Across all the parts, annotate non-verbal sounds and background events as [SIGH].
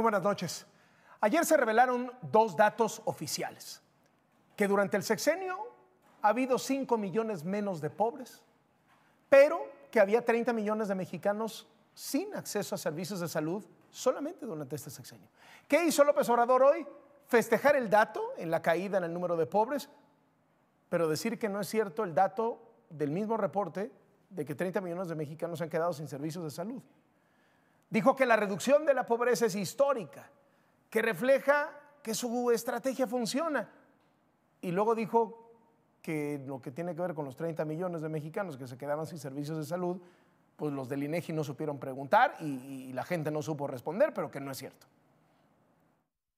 Muy buenas noches. Ayer se revelaron dos datos oficiales. Que durante el sexenio ha habido 5 millones menos de pobres, pero que había 30 millones de mexicanos sin acceso a servicios de salud solamente durante este sexenio. ¿Qué hizo López Obrador hoy? Festejar el dato en la caída en el número de pobres, pero decir que no es cierto el dato del mismo reporte de que 30 millones de mexicanos se han quedado sin servicios de salud. Dijo que la reducción de la pobreza es histórica, que refleja que su estrategia funciona. Y luego dijo que lo que tiene que ver con los 30 millones de mexicanos que se quedaban sin servicios de salud, pues los del INEGI no supieron preguntar y la gente no supo responder, pero que no es cierto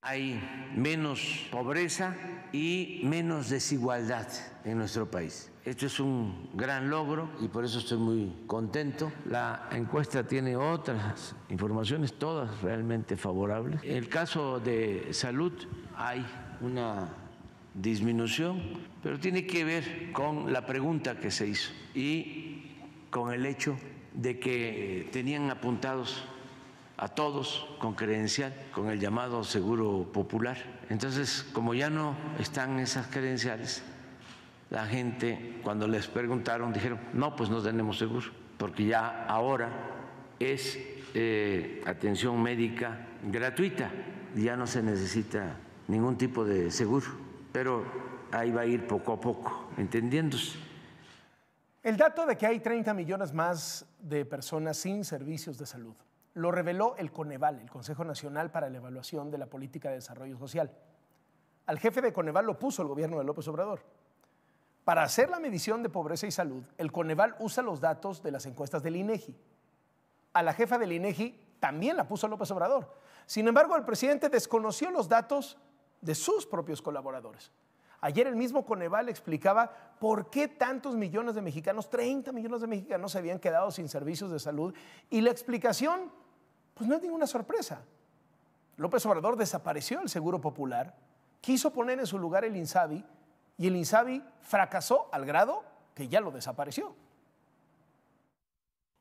hay menos pobreza y menos desigualdad en nuestro país. Esto es un gran logro y por eso estoy muy contento. La encuesta tiene otras informaciones, todas realmente favorables. En el caso de salud hay una disminución, pero tiene que ver con la pregunta que se hizo y con el hecho de que tenían apuntados a todos con credencial, con el llamado seguro popular. Entonces, como ya no están esas credenciales, la gente cuando les preguntaron dijeron, no, pues no tenemos seguro, porque ya ahora es eh, atención médica gratuita, ya no se necesita ningún tipo de seguro, pero ahí va a ir poco a poco, entendiéndose. El dato de que hay 30 millones más de personas sin servicios de salud lo reveló el Coneval, el Consejo Nacional para la Evaluación de la Política de Desarrollo Social. Al jefe de Coneval lo puso el gobierno de López Obrador. Para hacer la medición de pobreza y salud, el Coneval usa los datos de las encuestas del INEGI. A la jefa del INEGI también la puso López Obrador. Sin embargo, el presidente desconoció los datos de sus propios colaboradores. Ayer el mismo Coneval explicaba por qué tantos millones de mexicanos, 30 millones de mexicanos, se habían quedado sin servicios de salud. Y la explicación pues no es ninguna sorpresa. López Obrador desapareció el Seguro Popular, quiso poner en su lugar el INSABI y el INSABI fracasó al grado que ya lo desapareció.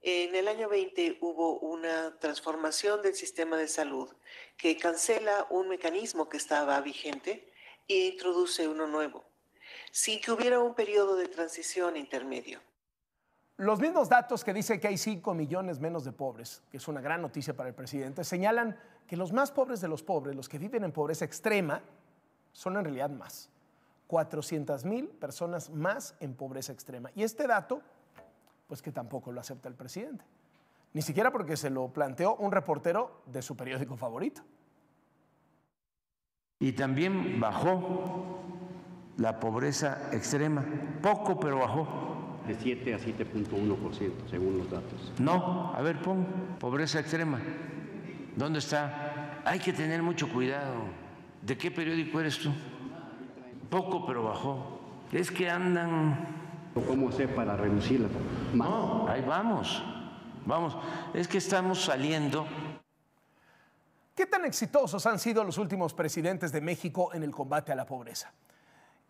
En el año 20 hubo una transformación del sistema de salud que cancela un mecanismo que estaba vigente e introduce uno nuevo, sin que hubiera un periodo de transición intermedio. Los mismos datos que dicen que hay 5 millones menos de pobres, que es una gran noticia para el presidente, señalan que los más pobres de los pobres, los que viven en pobreza extrema, son en realidad más. 400 mil personas más en pobreza extrema. Y este dato, pues que tampoco lo acepta el presidente. Ni siquiera porque se lo planteó un reportero de su periódico favorito. Y también bajó la pobreza extrema. Poco, pero bajó de 7 a 7.1%, según los datos. No, a ver, pon pobreza extrema. ¿Dónde está? Hay que tener mucho cuidado. ¿De qué periódico eres tú? Poco, pero bajó. Es que andan... ¿Cómo sé para reducirla? No, ahí vamos. Vamos. Es que estamos saliendo ¿Qué tan exitosos han sido los últimos presidentes de México en el combate a la pobreza?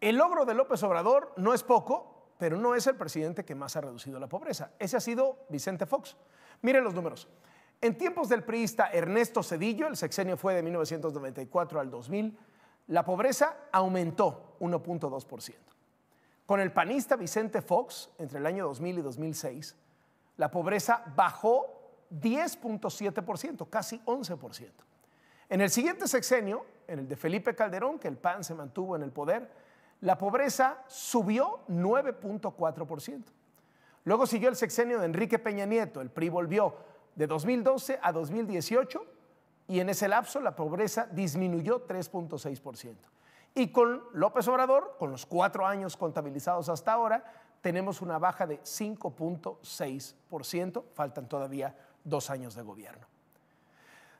El logro de López Obrador no es poco pero no es el presidente que más ha reducido la pobreza. Ese ha sido Vicente Fox. Miren los números. En tiempos del priista Ernesto Cedillo, el sexenio fue de 1994 al 2000, la pobreza aumentó 1.2%. Con el panista Vicente Fox, entre el año 2000 y 2006, la pobreza bajó 10.7%, casi 11%. En el siguiente sexenio, en el de Felipe Calderón, que el PAN se mantuvo en el poder, la pobreza subió 9.4%. Luego siguió el sexenio de Enrique Peña Nieto, el PRI volvió de 2012 a 2018 y en ese lapso la pobreza disminuyó 3.6%. Y con López Obrador, con los cuatro años contabilizados hasta ahora, tenemos una baja de 5.6%, faltan todavía dos años de gobierno.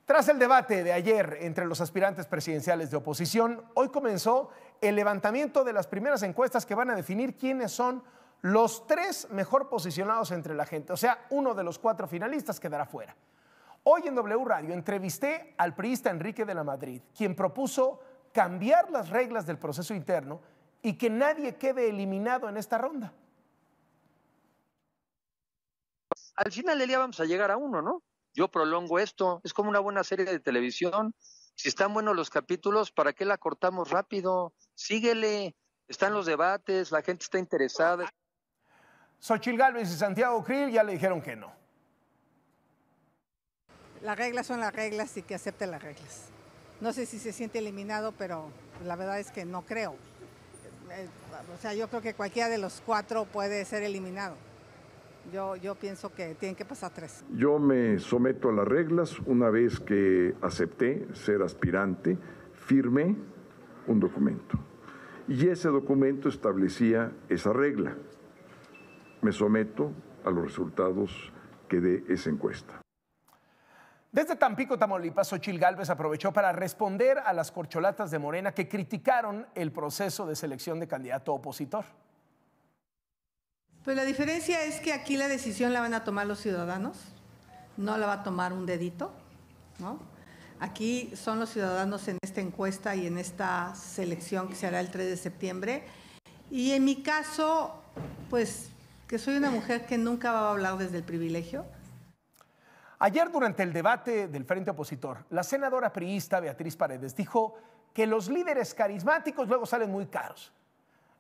Tras el debate de ayer entre los aspirantes presidenciales de oposición, hoy comenzó el levantamiento de las primeras encuestas que van a definir quiénes son los tres mejor posicionados entre la gente. O sea, uno de los cuatro finalistas quedará fuera. Hoy en W Radio entrevisté al priista Enrique de la Madrid, quien propuso cambiar las reglas del proceso interno y que nadie quede eliminado en esta ronda. Al final del día vamos a llegar a uno, ¿no? Yo prolongo esto, es como una buena serie de televisión. Si están buenos los capítulos, ¿para qué la cortamos rápido? síguele, están los debates, la gente está interesada. Xochil Gálvez y Santiago Krill ya le dijeron que no. Las reglas son las reglas y que acepte las reglas. No sé si se siente eliminado, pero la verdad es que no creo. Eh, o sea, yo creo que cualquiera de los cuatro puede ser eliminado. Yo, yo pienso que tienen que pasar tres. Yo me someto a las reglas. Una vez que acepté ser aspirante, firmé un documento. Y ese documento establecía esa regla. Me someto a los resultados que dé esa encuesta. Desde Tampico, Tamaulipas, Ochil Gálvez aprovechó para responder a las corcholatas de Morena que criticaron el proceso de selección de candidato opositor. Pues la diferencia es que aquí la decisión la van a tomar los ciudadanos, no la va a tomar un dedito, ¿no? Aquí son los ciudadanos en esta encuesta y en esta selección que se hará el 3 de septiembre. Y en mi caso, pues que soy una mujer que nunca va a hablar desde el privilegio. Ayer durante el debate del Frente Opositor, la senadora priista Beatriz Paredes dijo que los líderes carismáticos luego salen muy caros.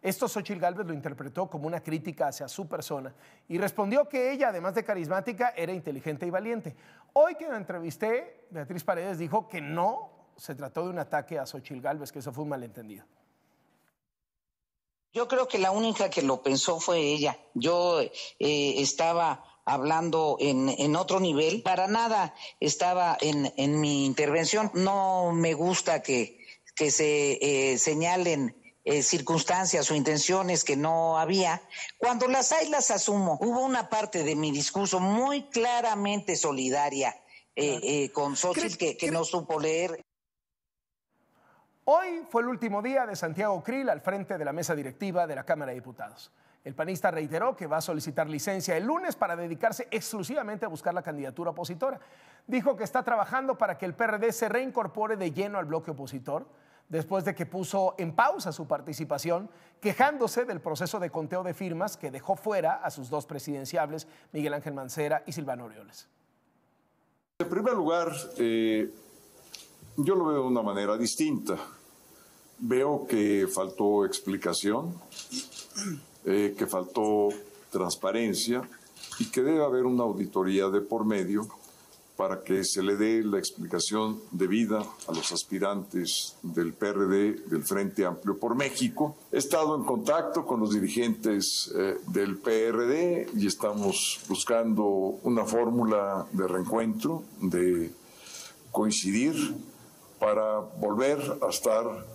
Esto Xochitl Gálvez lo interpretó como una crítica hacia su persona y respondió que ella, además de carismática, era inteligente y valiente. Hoy que la entrevisté, Beatriz Paredes dijo que no se trató de un ataque a Xochitl Gálvez, que eso fue un malentendido. Yo creo que la única que lo pensó fue ella. Yo eh, estaba hablando en, otro nivel. Para nada estaba en, mi intervención. No me gusta que, se eh, señalen eh, circunstancias o intenciones que no había. Cuando las aislas asumo. Hubo una parte de mi discurso muy claramente solidaria eh, eh, con Xochitl que, que no supo leer. Hoy fue el último día de Santiago Krill al frente de la mesa directiva de la Cámara de Diputados. El panista reiteró que va a solicitar licencia el lunes para dedicarse exclusivamente a buscar la candidatura opositora. Dijo que está trabajando para que el PRD se reincorpore de lleno al bloque opositor después de que puso en pausa su participación, quejándose del proceso de conteo de firmas que dejó fuera a sus dos presidenciables, Miguel Ángel Mancera y Silvano Aureoles. En primer lugar, eh, yo lo veo de una manera distinta. Veo que faltó explicación, eh, que faltó transparencia y que debe haber una auditoría de por medio para que se le dé la explicación debida a los aspirantes del PRD, del Frente Amplio por México. He estado en contacto con los dirigentes eh, del PRD y estamos buscando una fórmula de reencuentro, de coincidir para volver a estar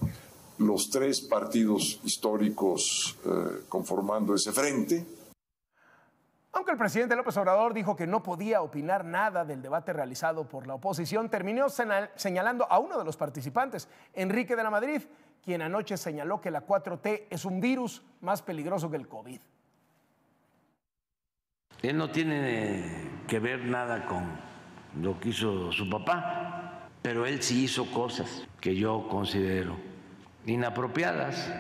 los tres partidos históricos eh, conformando ese frente aunque el presidente López Obrador dijo que no podía opinar nada del debate realizado por la oposición, terminó señalando a uno de los participantes, Enrique de la Madrid, quien anoche señaló que la 4T es un virus más peligroso que el COVID. Él no tiene que ver nada con lo que hizo su papá, pero él sí hizo cosas que yo considero inapropiadas,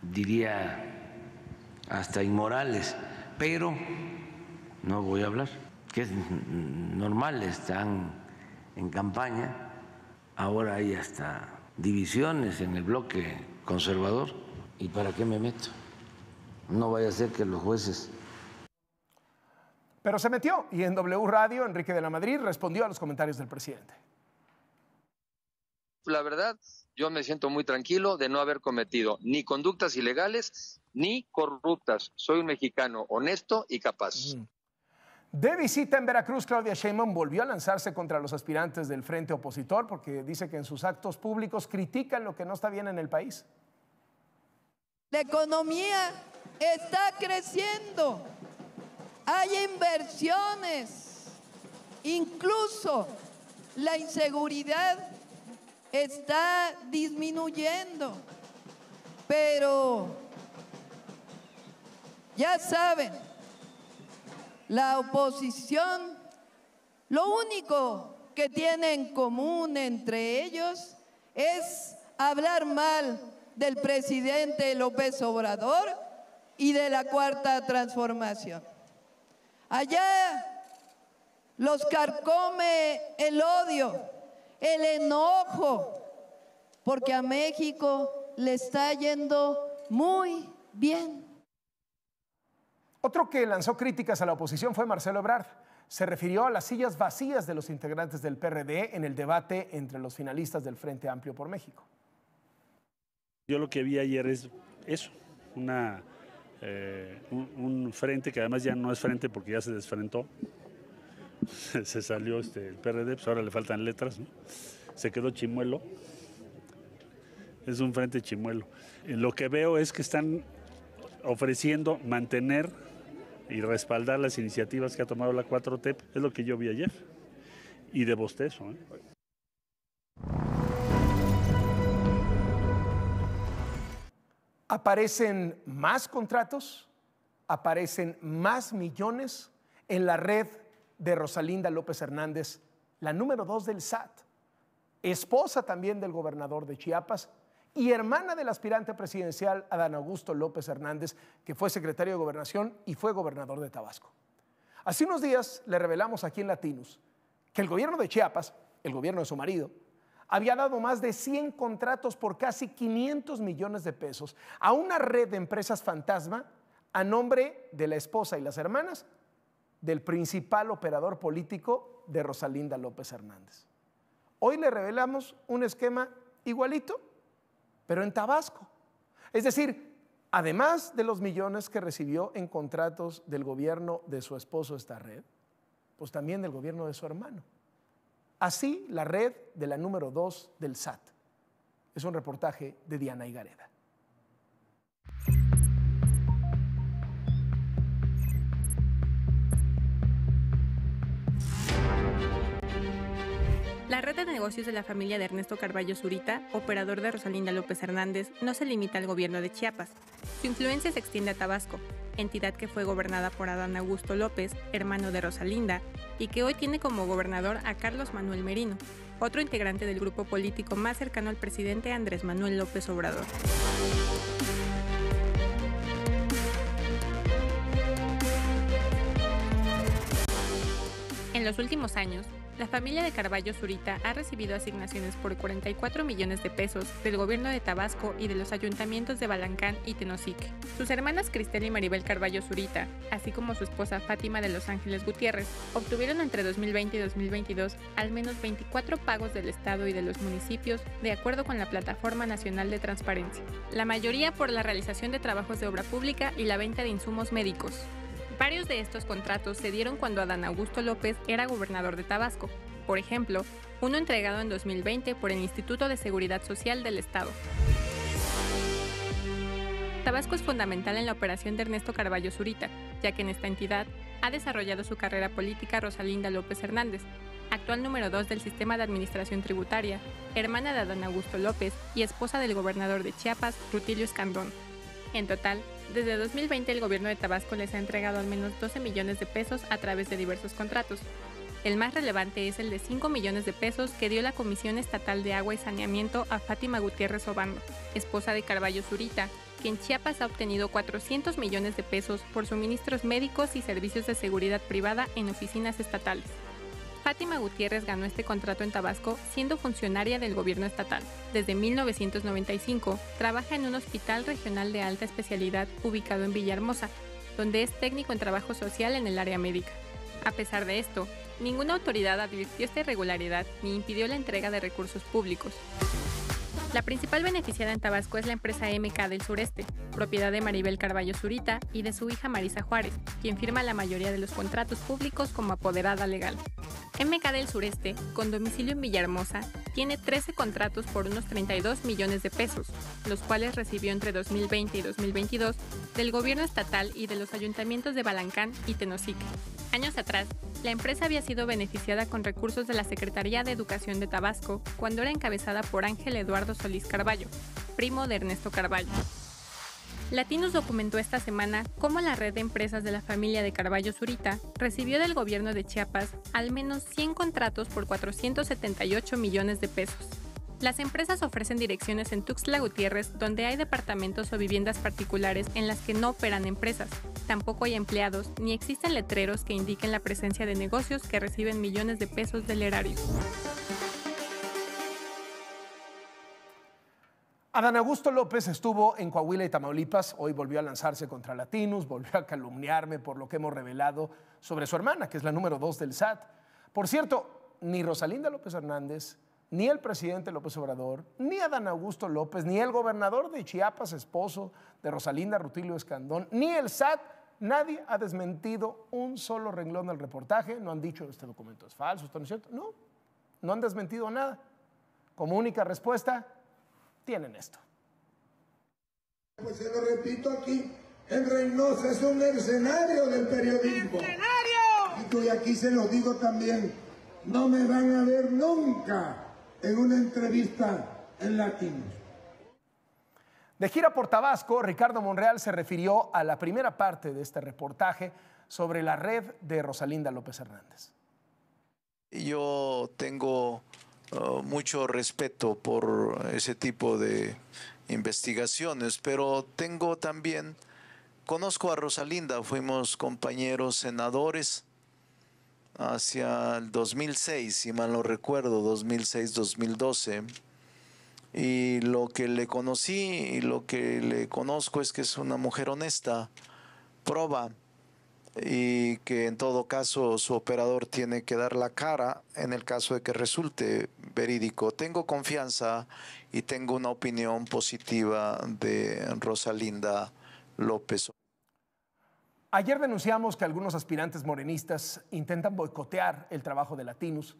diría hasta inmorales, pero no voy a hablar, que es normal, están en campaña, ahora hay hasta divisiones en el bloque conservador, ¿y para qué me meto? No vaya a ser que los jueces pero se metió y en W Radio Enrique de la Madrid respondió a los comentarios del presidente. La verdad, yo me siento muy tranquilo de no haber cometido ni conductas ilegales ni corruptas. Soy un mexicano honesto y capaz. Mm. De visita en Veracruz, Claudia Sheinbaum volvió a lanzarse contra los aspirantes del frente opositor porque dice que en sus actos públicos critican lo que no está bien en el país. La economía está creciendo, hay inversiones, incluso la inseguridad está disminuyendo, pero ya saben, la oposición, lo único que tiene en común entre ellos es hablar mal del presidente López Obrador y de la cuarta transformación. Allá los carcome el odio, el enojo, porque a México le está yendo muy bien. Otro que lanzó críticas a la oposición fue Marcelo Ebrard. Se refirió a las sillas vacías de los integrantes del PRD en el debate entre los finalistas del Frente Amplio por México. Yo lo que vi ayer es eso, eh, un, frente que además ya no es frente porque ya se desfrentó. [LAUGHS] se salió este, el PRD, pues ahora le faltan letras, se quedó chimuelo. Es un frente chimuelo. Lo que veo es que están ofreciendo mantener y respaldar las iniciativas que ha tomado la 4T, es lo que yo vi ayer. Y de bostezo. ¿eh? Aparecen más contratos, aparecen más millones en la red de Rosalinda López Hernández, la número dos del SAT, esposa también del gobernador de Chiapas y hermana del aspirante presidencial Adán Augusto López Hernández, que fue secretario de Gobernación y fue gobernador de Tabasco. Hace unos días le revelamos aquí en Latinos que el gobierno de Chiapas, el gobierno de su marido, había dado más de 100 contratos por casi 500 millones de pesos a una red de empresas fantasma a nombre de la esposa y las hermanas del principal operador político de Rosalinda López Hernández. Hoy le revelamos un esquema igualito pero en Tabasco. Es decir, además de los millones que recibió en contratos del gobierno de su esposo esta red, pues también del gobierno de su hermano. Así la red de la número 2 del SAT. Es un reportaje de Diana Igareda. de negocios de la familia de Ernesto Carballo Zurita, operador de Rosalinda López Hernández, no se limita al gobierno de Chiapas. Su influencia se extiende a Tabasco, entidad que fue gobernada por Adán Augusto López, hermano de Rosalinda, y que hoy tiene como gobernador a Carlos Manuel Merino, otro integrante del grupo político más cercano al presidente Andrés Manuel López Obrador. En los últimos años, la familia de Carballo Zurita ha recibido asignaciones por 44 millones de pesos del gobierno de Tabasco y de los ayuntamientos de Balancán y Tenosique. Sus hermanas Cristel y Maribel Carballo Zurita, así como su esposa Fátima de Los Ángeles Gutiérrez, obtuvieron entre 2020 y 2022 al menos 24 pagos del Estado y de los municipios de acuerdo con la Plataforma Nacional de Transparencia, la mayoría por la realización de trabajos de obra pública y la venta de insumos médicos. Varios de estos contratos se dieron cuando Adán Augusto López era gobernador de Tabasco, por ejemplo, uno entregado en 2020 por el Instituto de Seguridad Social del Estado. Tabasco es fundamental en la operación de Ernesto Carballo Zurita, ya que en esta entidad ha desarrollado su carrera política Rosalinda López Hernández, actual número 2 del sistema de administración tributaria, hermana de Adán Augusto López y esposa del gobernador de Chiapas, Rutilio Escandón. En total, desde 2020 el gobierno de Tabasco les ha entregado al menos 12 millones de pesos a través de diversos contratos. El más relevante es el de 5 millones de pesos que dio la Comisión Estatal de Agua y Saneamiento a Fátima Gutiérrez Obando, esposa de Carballo Zurita, que en Chiapas ha obtenido 400 millones de pesos por suministros médicos y servicios de seguridad privada en oficinas estatales. Fátima Gutiérrez ganó este contrato en Tabasco siendo funcionaria del gobierno estatal. Desde 1995 trabaja en un hospital regional de alta especialidad ubicado en Villahermosa, donde es técnico en trabajo social en el área médica. A pesar de esto, ninguna autoridad advirtió esta irregularidad ni impidió la entrega de recursos públicos. La principal beneficiada en Tabasco es la empresa MK del Sureste, propiedad de Maribel Carballo Zurita y de su hija Marisa Juárez, quien firma la mayoría de los contratos públicos como apoderada legal. MK del Sureste, con domicilio en Villahermosa, tiene 13 contratos por unos 32 millones de pesos, los cuales recibió entre 2020 y 2022 del gobierno estatal y de los ayuntamientos de Balancán y Tenosique. Años atrás, la empresa había sido beneficiada con recursos de la Secretaría de Educación de Tabasco cuando era encabezada por Ángel Eduardo Solís Carballo, primo de Ernesto Carballo. Latinos documentó esta semana cómo la red de empresas de la familia de Carballo Zurita recibió del gobierno de Chiapas al menos 100 contratos por 478 millones de pesos. Las empresas ofrecen direcciones en Tuxtla Gutiérrez donde hay departamentos o viviendas particulares en las que no operan empresas, tampoco hay empleados ni existen letreros que indiquen la presencia de negocios que reciben millones de pesos del erario. Adán Augusto López estuvo en Coahuila y Tamaulipas, hoy volvió a lanzarse contra Latinos, volvió a calumniarme por lo que hemos revelado sobre su hermana, que es la número dos del SAT. Por cierto, ni Rosalinda López Hernández, ni el presidente López Obrador, ni Adán Augusto López, ni el gobernador de Chiapas, esposo de Rosalinda Rutilio Escandón, ni el SAT, nadie ha desmentido un solo renglón del reportaje, no han dicho este documento es falso, esto no es cierto, no, no han desmentido nada. Como única respuesta, tienen esto. Pues se lo repito aquí, el Reynosa es un mercenario del periodismo. ¡Mercenario! Y tú y aquí se lo digo también, no me van a ver nunca en una entrevista en latín. De gira por Tabasco, Ricardo Monreal se refirió a la primera parte de este reportaje sobre la red de Rosalinda López Hernández. Yo tengo uh, mucho respeto por ese tipo de investigaciones, pero tengo también, conozco a Rosalinda, fuimos compañeros senadores, hacia el 2006, si mal no recuerdo, 2006-2012. Y lo que le conocí y lo que le conozco es que es una mujer honesta, proba, y que en todo caso su operador tiene que dar la cara en el caso de que resulte verídico. Tengo confianza y tengo una opinión positiva de Rosalinda López. Ayer denunciamos que algunos aspirantes morenistas intentan boicotear el trabajo de latinos.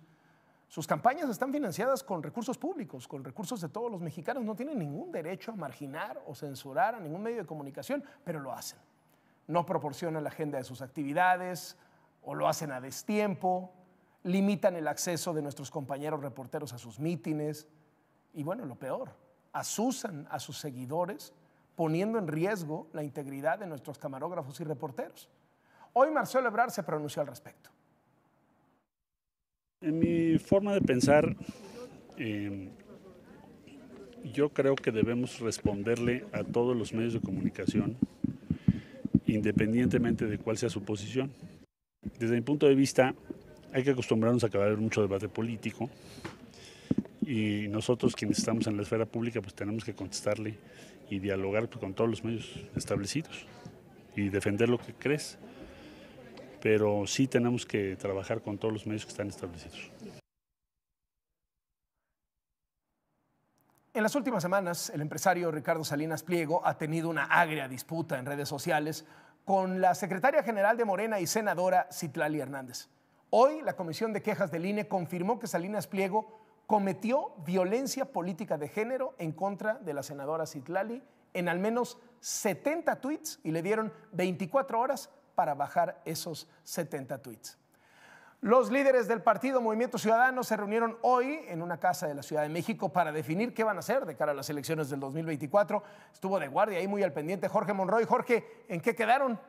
Sus campañas están financiadas con recursos públicos, con recursos de todos los mexicanos. No tienen ningún derecho a marginar o censurar a ningún medio de comunicación, pero lo hacen. No proporcionan la agenda de sus actividades o lo hacen a destiempo, limitan el acceso de nuestros compañeros reporteros a sus mítines y bueno, lo peor, asusan a sus seguidores poniendo en riesgo la integridad de nuestros camarógrafos y reporteros. Hoy Marcelo Ebrard se pronunció al respecto. En mi forma de pensar, em, yo creo que debemos responderle a todos los medios de comunicación, independientemente de cuál sea su posición. Desde mi punto de vista, hay que acostumbrarnos a que va a haber mucho debate político, y nosotros quienes estamos en la esfera pública pues tenemos que contestarle y dialogar con todos los medios establecidos y defender lo que crees, pero sí tenemos que trabajar con todos los medios que están establecidos. En las últimas semanas, el empresario Ricardo Salinas Pliego ha tenido una agria disputa en redes sociales con la secretaria general de Morena y senadora Citlali Hernández. Hoy, la Comisión de Quejas del INE confirmó que Salinas Pliego cometió violencia política de género en contra de la senadora Citlali en al menos 70 tweets y le dieron 24 horas para bajar esos 70 tweets. Los líderes del partido Movimiento Ciudadano se reunieron hoy en una casa de la Ciudad de México para definir qué van a hacer de cara a las elecciones del 2024. Estuvo de guardia ahí muy al pendiente Jorge Monroy. Jorge, ¿en qué quedaron?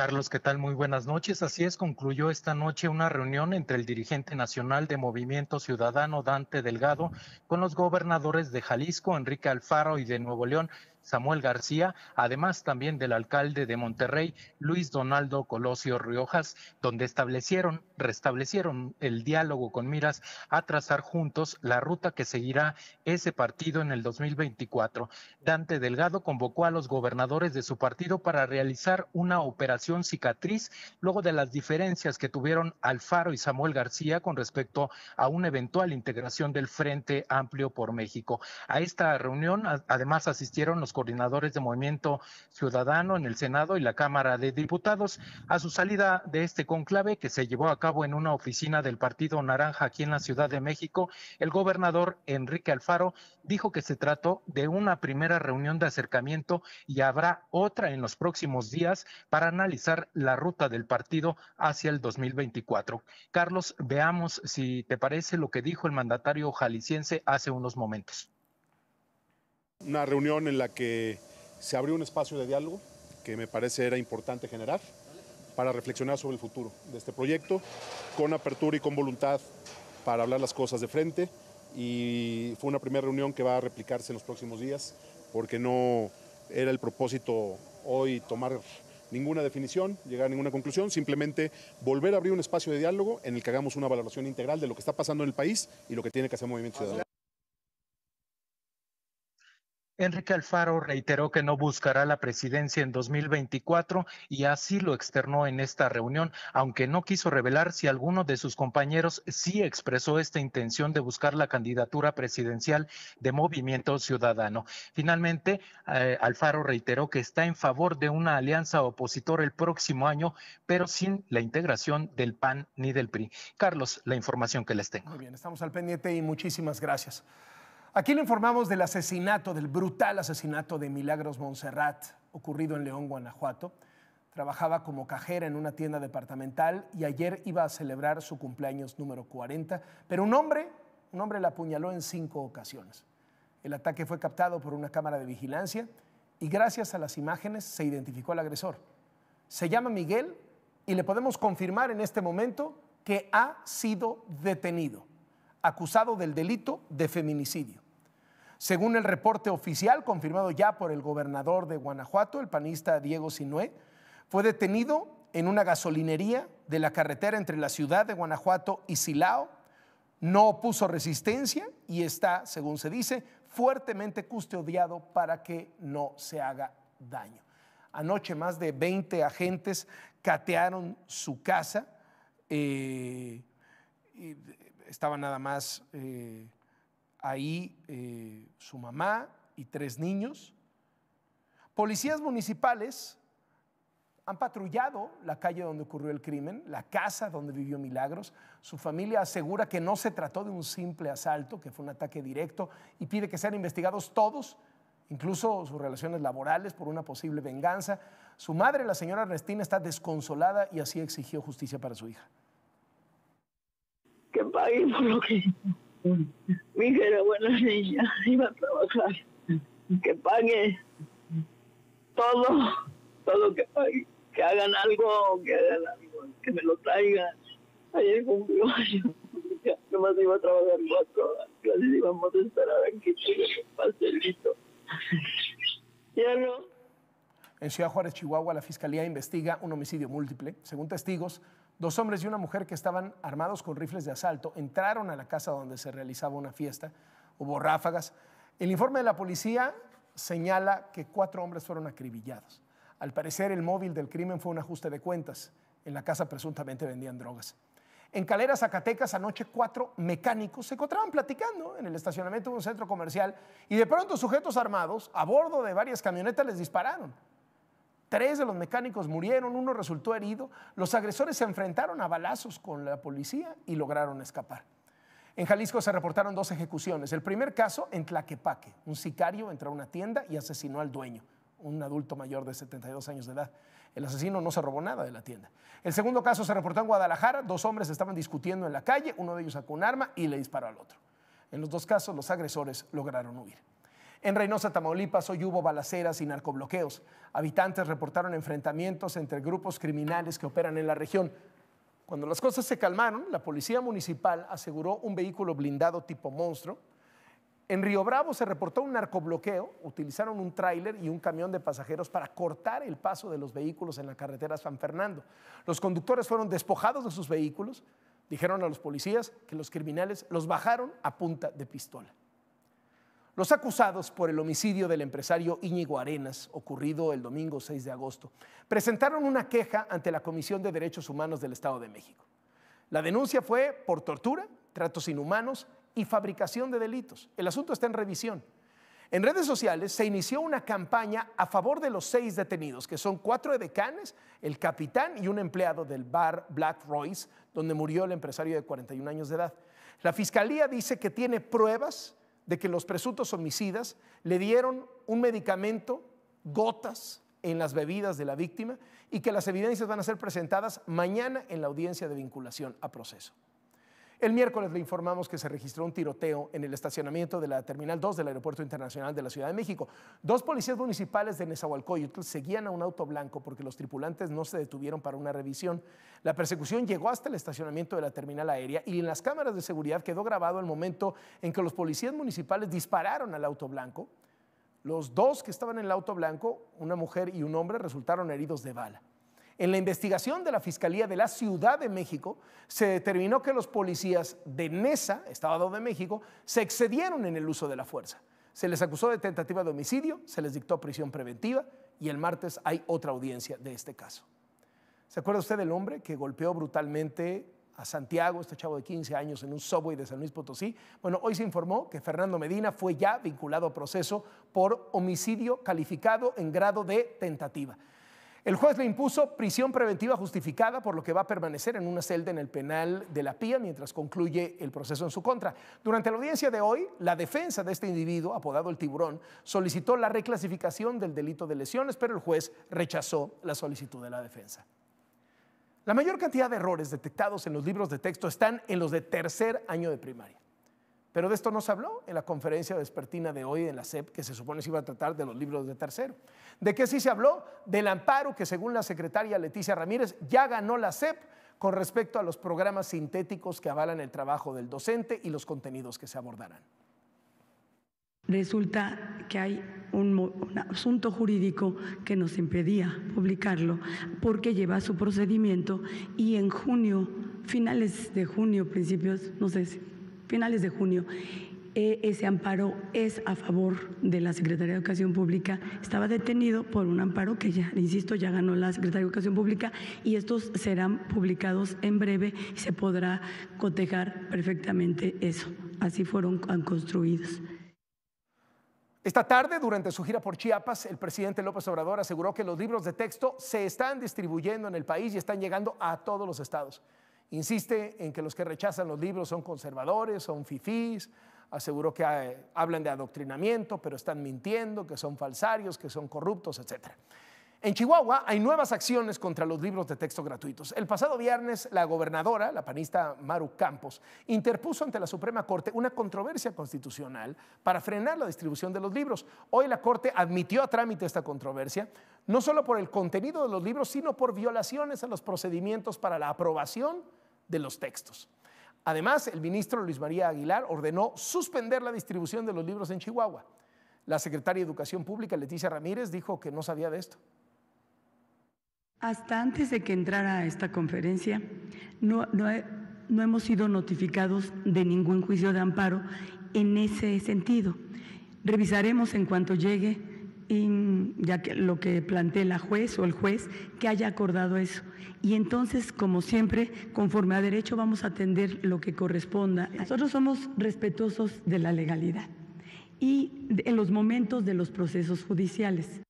Carlos, ¿qué tal? Muy buenas noches. Así es, concluyó esta noche una reunión entre el dirigente nacional de Movimiento Ciudadano, Dante Delgado, con los gobernadores de Jalisco, Enrique Alfaro y de Nuevo León, Samuel García, además también del alcalde de Monterrey, Luis Donaldo Colosio Riojas, donde establecieron, restablecieron el diálogo con miras a trazar juntos la ruta que seguirá ese partido en el 2024. Dante Delgado convocó a los gobernadores de su partido para realizar una operación cicatriz luego de las diferencias que tuvieron Alfaro y Samuel García con respecto a una eventual integración del Frente Amplio por México. A esta reunión además asistieron los coordinadores de Movimiento Ciudadano en el Senado y la Cámara de Diputados a su salida de este conclave que se llevó a cabo en una oficina del Partido Naranja aquí en la Ciudad de México. El gobernador Enrique Alfaro dijo que se trató de una primera reunión de acercamiento y habrá otra en los próximos días para analizar la ruta del partido hacia el 2024. Carlos, veamos si te parece lo que dijo el mandatario jalisciense hace unos momentos. Una reunión en la que se abrió un espacio de diálogo que me parece era importante generar para reflexionar sobre el futuro de este proyecto, con apertura y con voluntad para hablar las cosas de frente. Y fue una primera reunión que va a replicarse en los próximos días, porque no era el propósito hoy tomar ninguna definición, llegar a ninguna conclusión, simplemente volver a abrir un espacio de diálogo en el que hagamos una valoración integral de lo que está pasando en el país y lo que tiene que hacer Movimiento Ciudadano. Enrique Alfaro reiteró que no buscará la presidencia en 2024 y así lo externó en esta reunión, aunque no quiso revelar si alguno de sus compañeros sí expresó esta intención de buscar la candidatura presidencial de Movimiento Ciudadano. Finalmente, eh, Alfaro reiteró que está en favor de una alianza opositora el próximo año, pero sin la integración del PAN ni del PRI. Carlos, la información que les tengo. Muy bien, estamos al pendiente y muchísimas gracias. Aquí le informamos del asesinato, del brutal asesinato de Milagros Montserrat, ocurrido en León, Guanajuato. Trabajaba como cajera en una tienda departamental y ayer iba a celebrar su cumpleaños número 40, pero un hombre, un hombre la apuñaló en cinco ocasiones. El ataque fue captado por una cámara de vigilancia y gracias a las imágenes se identificó al agresor. Se llama Miguel y le podemos confirmar en este momento que ha sido detenido acusado del delito de feminicidio. Según el reporte oficial confirmado ya por el gobernador de Guanajuato, el panista Diego Sinué, fue detenido en una gasolinería de la carretera entre la ciudad de Guanajuato y Silao. No opuso resistencia y está, según se dice, fuertemente custodiado para que no se haga daño. Anoche más de 20 agentes catearon su casa. Eh, estaba nada más eh, ahí eh, su mamá y tres niños. Policías municipales han patrullado la calle donde ocurrió el crimen, la casa donde vivió Milagros. Su familia asegura que no se trató de un simple asalto, que fue un ataque directo y pide que sean investigados todos, incluso sus relaciones laborales por una posible venganza. Su madre, la señora Ernestina, está desconsolada y así exigió justicia para su hija pague [LAUGHS] por lo que mi hija era buena niña, iba a trabajar, que pague todo, todo que pague, que hagan algo, que que me lo traigan. Ayer cumplió yo nomás iba a trabajar cuatro horas, casi íbamos a esperar aquí un pastelito. Ya no. En Ciudad Juárez, Chihuahua, la Fiscalía investiga un homicidio múltiple. Según testigos, Dos hombres y una mujer que estaban armados con rifles de asalto entraron a la casa donde se realizaba una fiesta, hubo ráfagas. El informe de la policía señala que cuatro hombres fueron acribillados. Al parecer el móvil del crimen fue un ajuste de cuentas. En la casa presuntamente vendían drogas. En Calera, Zacatecas, anoche cuatro mecánicos se encontraban platicando en el estacionamiento de un centro comercial y de pronto sujetos armados a bordo de varias camionetas les dispararon. Tres de los mecánicos murieron, uno resultó herido. Los agresores se enfrentaron a balazos con la policía y lograron escapar. En Jalisco se reportaron dos ejecuciones. El primer caso en Tlaquepaque. Un sicario entró a una tienda y asesinó al dueño, un adulto mayor de 72 años de edad. El asesino no se robó nada de la tienda. El segundo caso se reportó en Guadalajara. Dos hombres estaban discutiendo en la calle. Uno de ellos sacó un arma y le disparó al otro. En los dos casos los agresores lograron huir. En Reynosa, Tamaulipas, hoy hubo balaceras y narcobloqueos. Habitantes reportaron enfrentamientos entre grupos criminales que operan en la región. Cuando las cosas se calmaron, la policía municipal aseguró un vehículo blindado tipo monstruo. En Río Bravo se reportó un narcobloqueo. Utilizaron un tráiler y un camión de pasajeros para cortar el paso de los vehículos en la carretera San Fernando. Los conductores fueron despojados de sus vehículos. Dijeron a los policías que los criminales los bajaron a punta de pistola los acusados por el homicidio del empresario Íñigo Arenas, ocurrido el domingo 6 de agosto, presentaron una queja ante la Comisión de Derechos Humanos del Estado de México. La denuncia fue por tortura, tratos inhumanos y fabricación de delitos. El asunto está en revisión. En redes sociales se inició una campaña a favor de los seis detenidos, que son cuatro edecanes, el capitán y un empleado del bar Black Royce, donde murió el empresario de 41 años de edad. La fiscalía dice que tiene pruebas de que los presuntos homicidas le dieron un medicamento, gotas, en las bebidas de la víctima y que las evidencias van a ser presentadas mañana en la audiencia de vinculación a proceso. El miércoles le informamos que se registró un tiroteo en el estacionamiento de la Terminal 2 del Aeropuerto Internacional de la Ciudad de México. Dos policías municipales de Nezahualcóyotl seguían a un auto blanco porque los tripulantes no se detuvieron para una revisión. La persecución llegó hasta el estacionamiento de la terminal aérea y en las cámaras de seguridad quedó grabado el momento en que los policías municipales dispararon al auto blanco. Los dos que estaban en el auto blanco, una mujer y un hombre, resultaron heridos de bala. En la investigación de la Fiscalía de la Ciudad de México, se determinó que los policías de Mesa, Estado de México, se excedieron en el uso de la fuerza. Se les acusó de tentativa de homicidio, se les dictó prisión preventiva y el martes hay otra audiencia de este caso. ¿Se acuerda usted del hombre que golpeó brutalmente a Santiago, este chavo de 15 años, en un subway de San Luis Potosí. Bueno, hoy se informó que Fernando Medina fue ya vinculado a proceso por homicidio calificado en grado de tentativa. El juez le impuso prisión preventiva justificada, por lo que va a permanecer en una celda en el penal de la PIA mientras concluye el proceso en su contra. Durante la audiencia de hoy, la defensa de este individuo, apodado el tiburón, solicitó la reclasificación del delito de lesiones, pero el juez rechazó la solicitud de la defensa. La mayor cantidad de errores detectados en los libros de texto están en los de tercer año de primaria. Pero de esto no se habló en la conferencia despertina de hoy en la SEP, que se supone se iba a tratar de los libros de tercero. ¿De qué sí se habló? Del amparo que, según la secretaria Leticia Ramírez, ya ganó la SEP con respecto a los programas sintéticos que avalan el trabajo del docente y los contenidos que se abordarán. Resulta que hay un, un, asunto jurídico que nos impedía publicarlo porque lleva su procedimiento y en junio, finales de junio, principios, no sé si finales de junio, eh, ese amparo es a favor de la Secretaría de Educación Pública. Estaba detenido por un amparo que ya, insisto, ya ganó la Secretaría de Educación Pública y estos serán publicados en breve y se podrá cotejar perfectamente eso. Así fueron construidos. Esta tarde, durante su gira por Chiapas, el presidente López Obrador aseguró que los libros de texto se están distribuyendo en el país y están llegando a todos los estados. Insiste en que los que rechazan los libros son conservadores, son fifís, aseguró que eh, hablan de adoctrinamiento, pero están mintiendo, que son falsarios, que son corruptos, etc. En Chihuahua hay nuevas acciones contra los libros de texto gratuitos. El pasado viernes, la gobernadora, la panista Maru Campos, interpuso ante la Suprema Corte una controversia constitucional para frenar la distribución de los libros. Hoy la Corte admitió a trámite esta controversia, no solo por el contenido de los libros, sino por violaciones a los procedimientos para la aprobación de los textos. Además, el ministro Luis María Aguilar ordenó suspender la distribución de los libros en Chihuahua. La secretaria de Educación Pública, Leticia Ramírez, dijo que no sabía de esto. Hasta antes de que entrara a esta conferencia, no, no hemos sido notificados de ningún juicio de amparo en ese sentido. Revisaremos en cuanto llegue ya que lo que plantea la juez o el juez que haya acordado eso. Y entonces, como siempre, conforme a derecho vamos a atender lo que corresponda. Nosotros somos respetuosos de la legalidad y en los momentos de los procesos judiciales.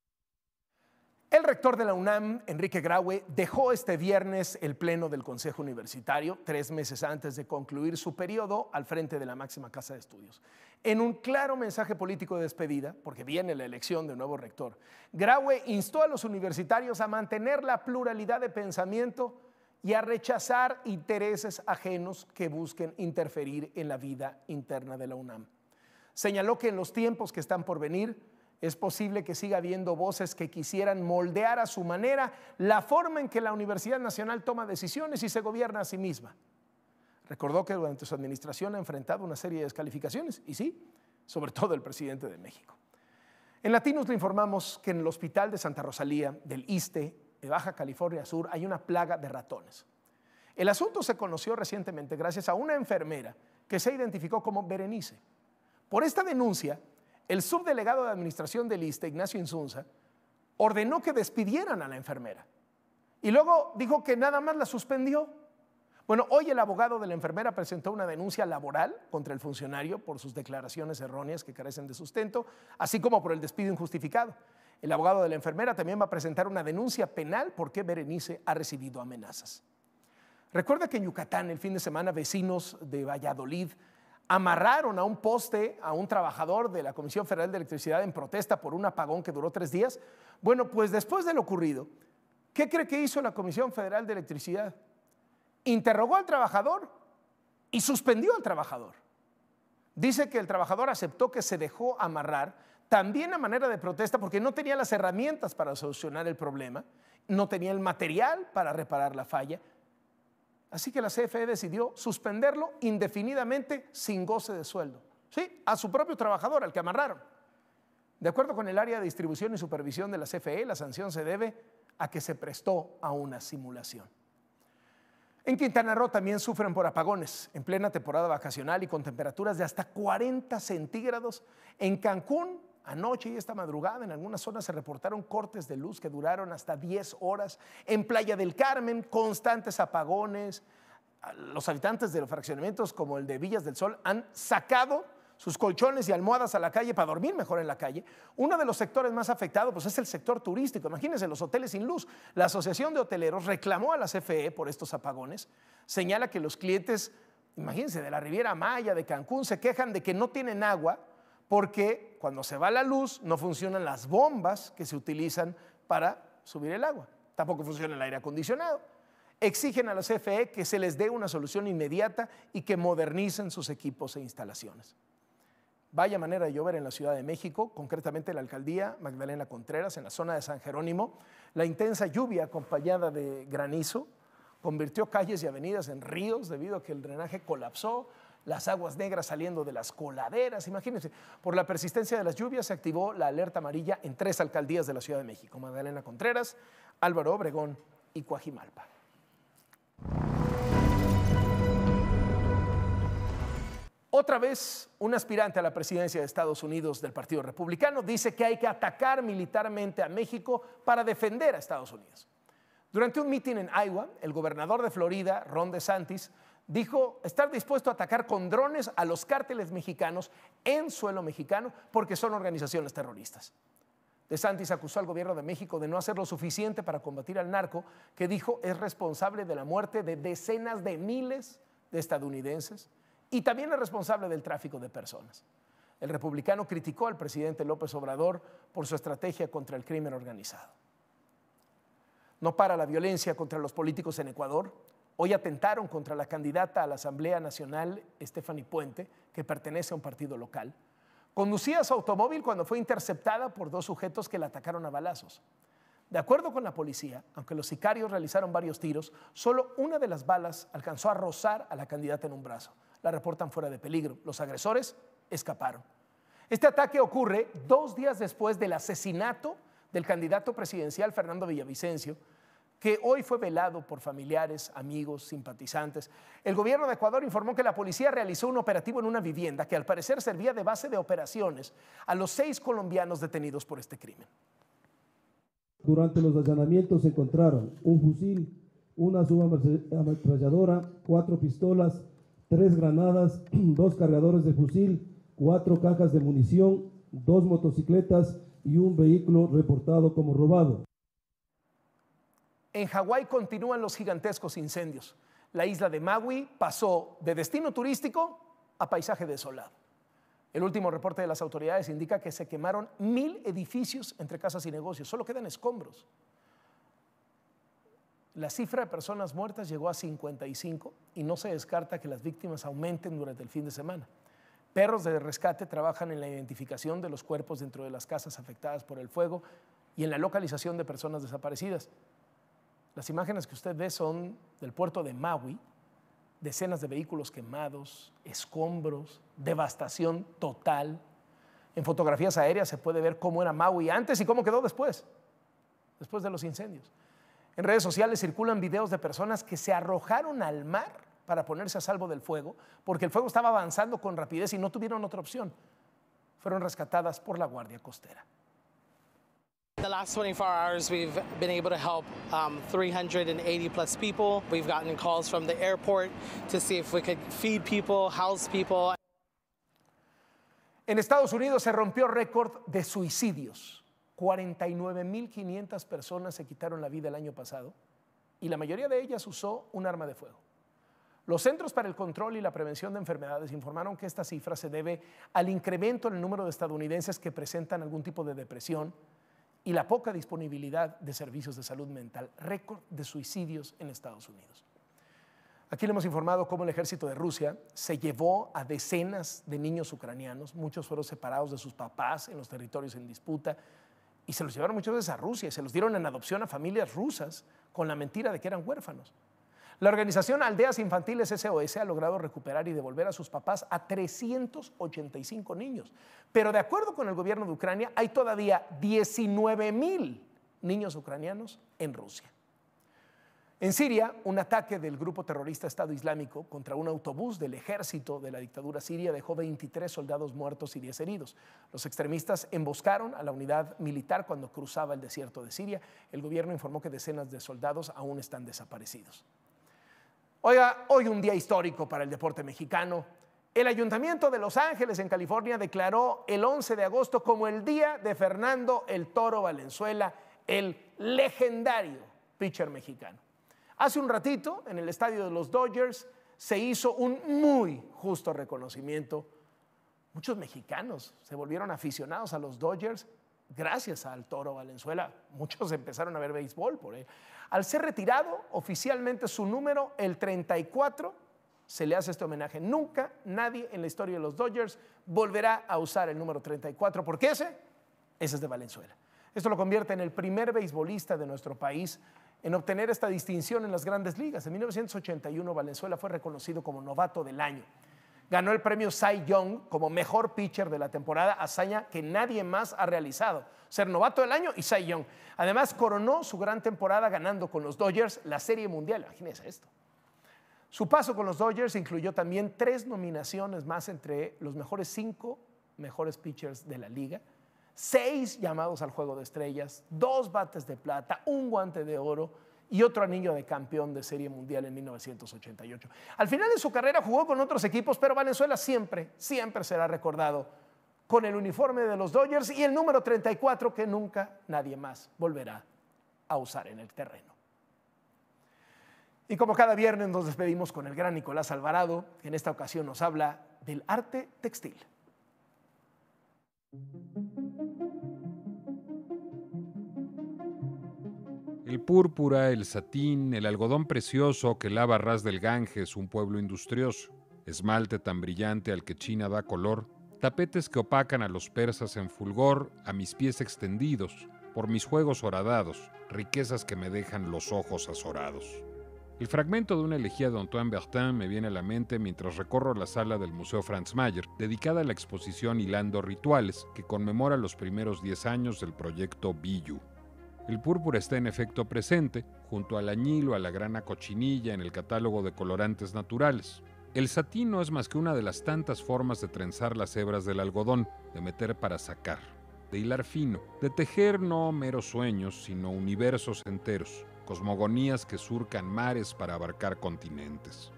El rector de la UNAM, Enrique Graue, dejó este viernes el Pleno del Consejo Universitario, tres meses antes de concluir su periodo al frente de la máxima casa de estudios. En un claro mensaje político de despedida, porque viene la elección de un nuevo rector, Graue instó a los universitarios a mantener la pluralidad de pensamiento y a rechazar intereses ajenos que busquen interferir en la vida interna de la UNAM. Señaló que en los tiempos que están por venir, es posible que siga habiendo voces que quisieran moldear a su manera la forma en que la Universidad Nacional toma decisiones y se gobierna a sí misma. Recordó que durante su administración ha enfrentado una serie de descalificaciones, y sí, sobre todo el presidente de México. En Latinos le informamos que en el hospital de Santa Rosalía del Iste, de Baja California Sur, hay una plaga de ratones. El asunto se conoció recientemente gracias a una enfermera que se identificó como Berenice. Por esta denuncia, el subdelegado de administración del ISTE, Ignacio Insunza, ordenó que despidieran a la enfermera. Y luego dijo que nada más la suspendió. Bueno, hoy el abogado de la enfermera presentó una denuncia laboral contra el funcionario por sus declaraciones erróneas que carecen de sustento, así como por el despido injustificado. El abogado de la enfermera también va a presentar una denuncia penal porque Berenice ha recibido amenazas. Recuerda que en Yucatán el fin de semana vecinos de Valladolid amarraron a un poste a un trabajador de la Comisión Federal de Electricidad en protesta por un apagón que duró tres días. Bueno, pues después de lo ocurrido, ¿qué cree que hizo la Comisión Federal de Electricidad? interrogó al trabajador y suspendió al trabajador. Dice que el trabajador aceptó que se dejó amarrar, también a manera de protesta, porque no tenía las herramientas para solucionar el problema, no tenía el material para reparar la falla. Así que la CFE decidió suspenderlo indefinidamente sin goce de sueldo. Sí, a su propio trabajador, al que amarraron. De acuerdo con el área de distribución y supervisión de la CFE, la sanción se debe a que se prestó a una simulación. En Quintana Roo también sufren por apagones en plena temporada vacacional y con temperaturas de hasta 40 centígrados. En Cancún, anoche y esta madrugada, en algunas zonas se reportaron cortes de luz que duraron hasta 10 horas. En Playa del Carmen, constantes apagones. Los habitantes de los fraccionamientos como el de Villas del Sol han sacado sus colchones y almohadas a la calle para dormir mejor en la calle. Uno de los sectores más afectados pues, es el sector turístico. Imagínense los hoteles sin luz. La Asociación de Hoteleros reclamó a la CFE por estos apagones. Señala que los clientes, imagínense, de la Riviera Maya, de Cancún, se quejan de que no tienen agua porque cuando se va la luz no funcionan las bombas que se utilizan para subir el agua. Tampoco funciona el aire acondicionado exigen a la CFE que se les dé una solución inmediata y que modernicen sus equipos e instalaciones. Vaya manera de llover en la Ciudad de México, concretamente la alcaldía Magdalena Contreras, en la zona de San Jerónimo. La intensa lluvia acompañada de granizo convirtió calles y avenidas en ríos debido a que el drenaje colapsó, las aguas negras saliendo de las coladeras. Imagínense, por la persistencia de las lluvias se activó la alerta amarilla en tres alcaldías de la Ciudad de México, Magdalena Contreras, Álvaro Obregón y Coajimalpa. Otra vez, un aspirante a la presidencia de Estados Unidos del Partido Republicano dice que hay que atacar militarmente a México para defender a Estados Unidos. Durante un mitin en Iowa, el gobernador de Florida, Ron DeSantis, dijo estar dispuesto a atacar con drones a los cárteles mexicanos en suelo mexicano porque son organizaciones terroristas. DeSantis acusó al gobierno de México de no hacer lo suficiente para combatir al narco, que dijo es responsable de la muerte de decenas de miles de estadounidenses, y también es responsable del tráfico de personas. El republicano criticó al presidente López Obrador por su estrategia contra el crimen organizado. No para la violencia contra los políticos en Ecuador. Hoy atentaron contra la candidata a la Asamblea Nacional, Stephanie Puente, que pertenece a un partido local. Conducía su automóvil cuando fue interceptada por dos sujetos que la atacaron a balazos. De acuerdo con la policía, aunque los sicarios realizaron varios tiros, solo una de las balas alcanzó a rozar a la candidata en un brazo la reportan fuera de peligro. Los agresores escaparon. Este ataque ocurre dos días después del asesinato del candidato presidencial Fernando Villavicencio, que hoy fue velado por familiares, amigos, simpatizantes. El gobierno de Ecuador informó que la policía realizó un operativo en una vivienda que al parecer servía de base de operaciones a los seis colombianos detenidos por este crimen. Durante los allanamientos se encontraron un fusil, una subametralladora, cuatro pistolas, tres granadas, [CLEARS THROAT] dos cargadores de fusil, cuatro cajas de munición, dos motocicletas y un vehículo reportado como robado. En Hawái continúan los gigantescos incendios. La isla de Maui pasó de destino turístico a paisaje desolado. El último reporte de las autoridades indica que se quemaron mil edificios entre casas y negocios. Solo quedan escombros. La cifra de personas muertas llegó a 55 y no se descarta que las víctimas aumenten durante el fin de semana. Perros de rescate trabajan en la identificación de los cuerpos dentro de las casas afectadas por el fuego y en la localización de personas desaparecidas. Las imágenes que usted ve son del puerto de Maui, decenas de vehículos quemados, escombros, devastación total. En fotografías aéreas se puede ver cómo era Maui antes y cómo quedó después, después de los incendios. En redes sociales circulan videos de personas que se arrojaron al mar para ponerse a salvo del fuego, porque el fuego estaba avanzando con rapidez y no tuvieron otra opción. Fueron rescatadas por la Guardia Costera. The 24 um, En Estados Unidos se rompió récord de suicidios. 49.500 personas se quitaron la vida el año pasado y la mayoría de ellas usó un arma de fuego. Los Centros para el Control y la Prevención de Enfermedades informaron que esta cifra se debe al incremento en el número de estadounidenses que presentan algún tipo de depresión y la poca disponibilidad de servicios de salud mental, récord de suicidios en Estados Unidos. Aquí le hemos informado cómo el ejército de Rusia se llevó a decenas de niños ucranianos, muchos fueron separados de sus papás en los territorios en disputa, y se los llevaron muchas veces a Rusia, se los dieron en adopción a familias rusas con la mentira de que eran huérfanos. La organización Aldeas Infantiles SOS ha logrado recuperar y devolver a sus papás a 385 niños. Pero de acuerdo con el gobierno de Ucrania, hay todavía 19 mil niños ucranianos en Rusia. En Siria, un ataque del grupo terrorista Estado Islámico contra un autobús del ejército de la dictadura siria dejó 23 soldados muertos y 10 heridos. Los extremistas emboscaron a la unidad militar cuando cruzaba el desierto de Siria. El gobierno informó que decenas de soldados aún están desaparecidos. Oiga, hoy un día histórico para el deporte mexicano. El ayuntamiento de Los Ángeles, en California, declaró el 11 de agosto como el día de Fernando el Toro Valenzuela, el legendario pitcher mexicano. Hace un ratito, en el estadio de los Dodgers, se hizo un muy justo reconocimiento. Muchos mexicanos se volvieron aficionados a los Dodgers gracias al Toro Valenzuela. Muchos [LAUGHS] empezaron a ver béisbol por él. Al ser retirado oficialmente su número, el 34, se le hace este homenaje. Nunca nadie en la historia de los Dodgers volverá a usar el número 34 porque ese, ese es de Valenzuela. Esto lo convierte en el primer beisbolista de nuestro país en obtener esta distinción en las grandes ligas. En 1981 Valenzuela fue reconocido como novato del año. Ganó el premio Cy Young como mejor pitcher de la temporada, hazaña que nadie más ha realizado. Ser novato del año y Cy Young. Además, coronó su gran temporada ganando con los Dodgers la Serie Mundial. Imagínense esto. Su paso con los Dodgers incluyó también tres nominaciones más entre los mejores cinco mejores pitchers de la liga seis llamados al Juego de Estrellas, dos bates de plata, un guante de oro y otro anillo de campeón de Serie Mundial en 1988. Al final de su carrera jugó con otros equipos, pero Valenzuela siempre, siempre será recordado con el uniforme de los Dodgers y el número 34 que nunca nadie más volverá a usar en el terreno. Y como cada viernes nos despedimos con el gran Nicolás Alvarado, en esta ocasión nos habla del arte textil. El púrpura, el satín, el algodón precioso que lava ras del Ganges, un pueblo industrioso, esmalte tan brillante al que China da color, tapetes que opacan a los persas en fulgor, a mis pies extendidos, por mis juegos horadados, riquezas que me dejan los ojos azorados. El fragmento de una elegía de Antoine Bertin me viene a la mente mientras recorro la sala del Museo Franz Mayer, dedicada a la exposición Hilando Rituales, que conmemora los primeros 10 años del proyecto Biyu. El púrpura está en efecto presente, junto al añilo, a la grana cochinilla en el catálogo de colorantes naturales. El satín no es más que una de las tantas formas de trenzar las hebras del algodón, de meter para sacar, de hilar fino, de tejer no meros sueños, sino universos enteros, cosmogonías que surcan mares para abarcar continentes.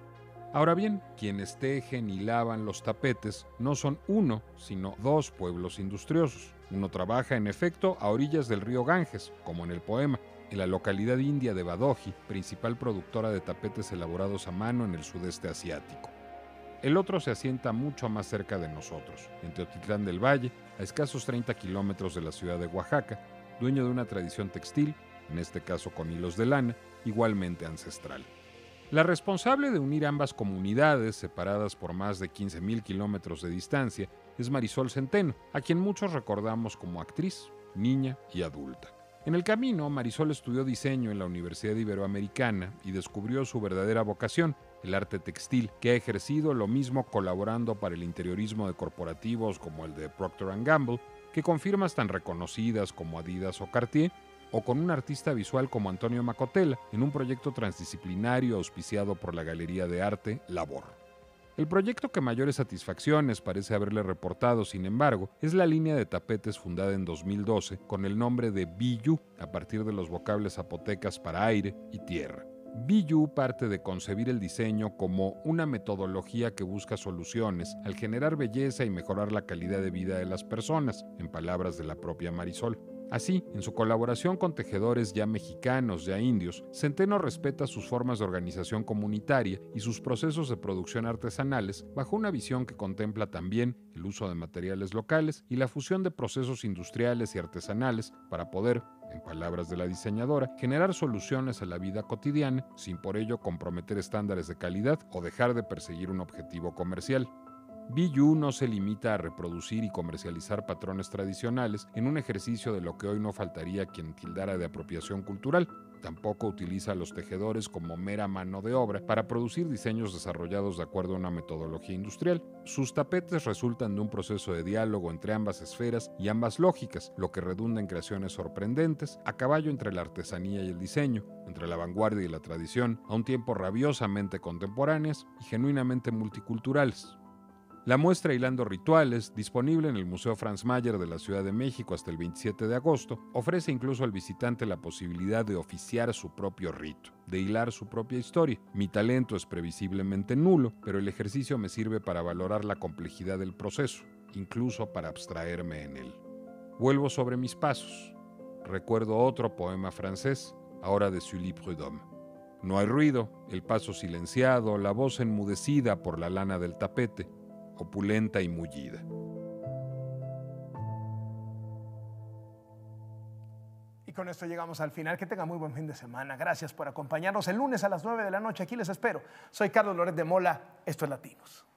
Ahora bien, quienes tejen y lavan los tapetes no son uno, sino dos pueblos industriosos. Uno trabaja, en efecto, a orillas del río Ganges, como en el poema, en la localidad india de Badoji, principal productora de tapetes elaborados a mano en el sudeste asiático. El otro se asienta mucho más cerca de nosotros, en Teotitlán del Valle, a escasos 30 kilómetros de la ciudad de Oaxaca, dueño de una tradición textil, en este caso con hilos de lana, igualmente ancestral. La responsable de unir ambas comunidades, separadas por más de 15.000 kilómetros de distancia, es Marisol Centeno, a quien muchos recordamos como actriz, niña y adulta. En el camino, Marisol estudió diseño en la Universidad Iberoamericana y descubrió su verdadera vocación, el arte textil, que ha ejercido lo mismo colaborando para el interiorismo de corporativos como el de Procter ⁇ Gamble, que con firmas tan reconocidas como Adidas o Cartier, o con un artista visual como Antonio Macotel en un proyecto transdisciplinario auspiciado por la Galería de Arte Labor. El proyecto que mayores satisfacciones parece haberle reportado, sin embargo, es la línea de tapetes fundada en 2012 con el nombre de Biyu a partir de los vocables zapotecas para aire y tierra. Biyu parte de concebir el diseño como una metodología que busca soluciones al generar belleza y mejorar la calidad de vida de las personas, en palabras de la propia Marisol. Así, en su colaboración con tejedores ya mexicanos, ya indios, Centeno respeta sus formas de organización comunitaria y sus procesos de producción artesanales bajo una visión que contempla también el uso de materiales locales y la fusión de procesos industriales y artesanales para poder, en palabras de la diseñadora, generar soluciones a la vida cotidiana sin por ello comprometer estándares de calidad o dejar de perseguir un objetivo comercial. BU no se limita a reproducir y comercializar patrones tradicionales en un ejercicio de lo que hoy no faltaría quien tildara de apropiación cultural. Tampoco utiliza a los tejedores como mera mano de obra para producir diseños desarrollados de acuerdo a una metodología industrial. Sus tapetes resultan de un proceso de diálogo entre ambas esferas y ambas lógicas, lo que redunda en creaciones sorprendentes, a caballo entre la artesanía y el diseño, entre la vanguardia y la tradición, a un tiempo rabiosamente contemporáneas y genuinamente multiculturales. La muestra Hilando Rituales, disponible en el Museo Franz Mayer de la Ciudad de México hasta el 27 de agosto, ofrece incluso al visitante la posibilidad de oficiar su propio rito, de hilar su propia historia. Mi talento es previsiblemente nulo, pero el ejercicio me sirve para valorar la complejidad del proceso, incluso para abstraerme en él. Vuelvo sobre mis pasos. Recuerdo otro poema francés, ahora de Sully Prudhomme. No hay ruido, el paso silenciado, la voz enmudecida por la lana del tapete, Opulenta y mullida. Y con esto llegamos al final. Que tenga muy buen fin de semana. Gracias por acompañarnos el lunes a las 9 de la noche. Aquí les espero. Soy Carlos Loret de Mola. Esto es Latinos.